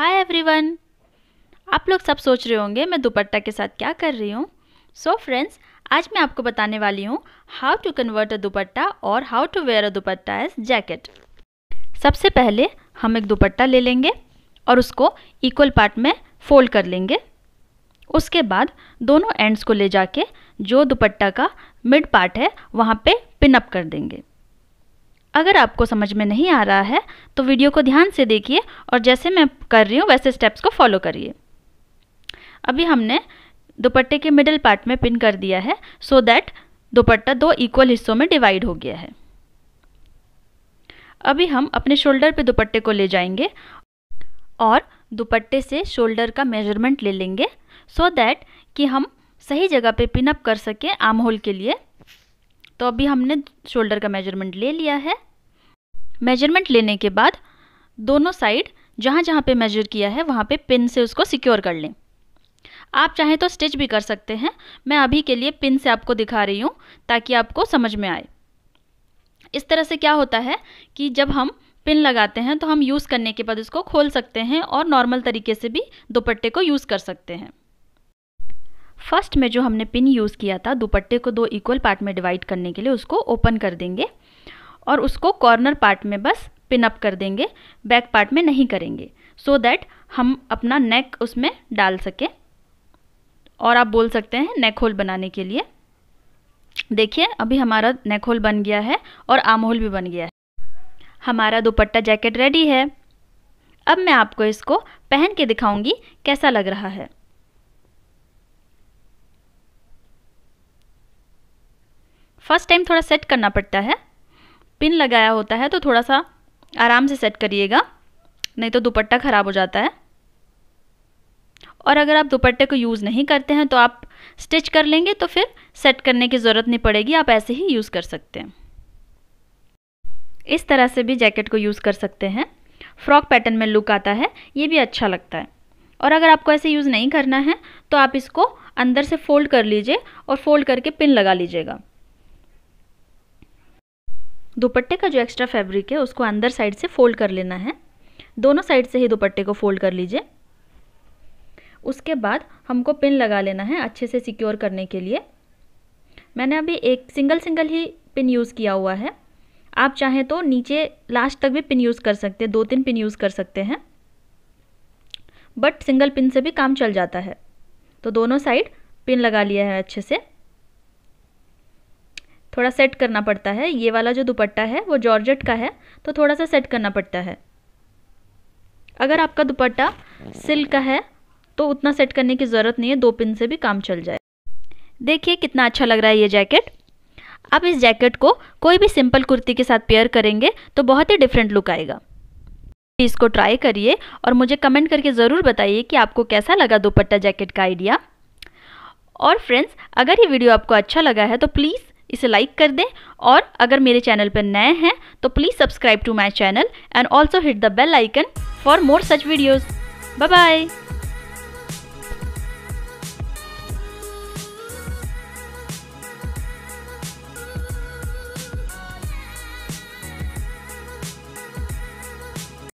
hi everyone आप लोग सब सोच रहे होंगे मैं दुपट्टा के साथ क्या कर रही हूँ सो फ्रेंड्स आज मैं आपको बताने वाली हूँ how to convert a dupatta और how to wear a dupatta as jacket सबसे पहले हम एक दुपट्टा ले लेंगे और उसको इक्वल पार्ट में फोल्ड कर लेंगे उसके बाद दोनों एंड्स को ले जाके जो दुपट्टा का मिड पार्ट है वहाँ पे पिनअप कर देंगे अगर आपको समझ में नहीं आ रहा है तो वीडियो को ध्यान से देखिए और जैसे मैं कर रही हूँ वैसे स्टेप्स को फॉलो करिए अभी हमने दुपट्टे के मिडल पार्ट में पिन कर दिया है सो so दैट दुपट्टा दो इक्वल हिस्सों में डिवाइड हो गया है अभी हम अपने शोल्डर पे दुपट्टे को ले जाएंगे और दुपट्टे से शोल्डर का मेजरमेंट ले लेंगे सो so दैट कि हम सही जगह पे पिनअप कर सकें आम होल के लिए तो अभी हमने शोल्डर का मेजरमेंट ले लिया है मेजरमेंट लेने के बाद दोनों साइड जहाँ जहाँ पे मेजर किया है वहाँ पे पिन से उसको सिक्योर कर लें आप चाहें तो स्टिच भी कर सकते हैं मैं अभी के लिए पिन से आपको दिखा रही हूँ ताकि आपको समझ में आए इस तरह से क्या होता है कि जब हम पिन लगाते हैं तो हम यूज़ करने के बाद उसको खोल सकते हैं और नॉर्मल तरीके से भी दुपट्टे को यूज़ कर सकते हैं फर्स्ट में जो हमने पिन यूज़ किया था दुपट्टे को दो इक्वल पार्ट में डिवाइड करने के लिए उसको ओपन कर देंगे और उसको कॉर्नर पार्ट में बस पिन अप कर देंगे बैक पार्ट में नहीं करेंगे सो so दैट हम अपना नेक उसमें डाल सकें और आप बोल सकते हैं नेक होल बनाने के लिए देखिए अभी हमारा नेक होल बन गया है और आम होल भी बन गया है हमारा दुपट्टा जैकेट रेडी है अब मैं आपको इसको पहन के दिखाऊंगी कैसा लग रहा है फर्स्ट टाइम थोड़ा सेट करना पड़ता है पिन लगाया होता है तो थोड़ा सा आराम से सेट करिएगा नहीं तो दुपट्टा ख़राब हो जाता है और अगर आप दुपट्टे को यूज़ नहीं करते हैं तो आप स्टिच कर लेंगे तो फिर सेट करने की ज़रूरत नहीं पड़ेगी आप ऐसे ही यूज़ कर सकते हैं इस तरह से भी जैकेट को यूज़ कर सकते हैं फ्रॉक पैटर्न में लुक आता है ये भी अच्छा लगता है और अगर आपको ऐसे यूज़ नहीं करना है तो आप इसको अंदर से फ़ोल्ड कर लीजिए और फ़ोल्ड करके पिन लगा लीजिएगा दुपट्टे का जो एक्स्ट्रा फैब्रिक है उसको अंदर साइड से फोल्ड कर लेना है दोनों साइड से ही दुपट्टे को फोल्ड कर लीजिए उसके बाद हमको पिन लगा लेना है अच्छे से सिक्योर करने के लिए मैंने अभी एक सिंगल सिंगल ही पिन यूज़ किया हुआ है आप चाहें तो नीचे लास्ट तक भी पिन यूज़ कर सकते हैं दो तीन पिन यूज़ कर सकते हैं बट सिंगल पिन से भी काम चल जाता है तो दोनों साइड पिन लगा लिया है अच्छे से थोड़ा सेट करना पड़ता है ये वाला जो दुपट्टा है वो जॉर्जेट का है तो थोड़ा सा सेट करना पड़ता है अगर आपका दुपट्टा सिल्क का है तो उतना सेट करने की ज़रूरत नहीं है दो पिन से भी काम चल जाए देखिए कितना अच्छा लग रहा है ये जैकेट आप इस जैकेट को कोई भी सिंपल कुर्ती के साथ पेयर करेंगे तो बहुत ही डिफरेंट लुक आएगा इसको ट्राई करिए और मुझे कमेंट करके ज़रूर बताइए कि आपको कैसा लगा दुपट्टा जैकेट का आइडिया और फ्रेंड्स अगर ये वीडियो आपको अच्छा लगा है तो प्लीज़ इसे लाइक कर दें और अगर मेरे चैनल पर नए हैं तो please subscribe to my channel and also hit the bell icon for more such videos bye bye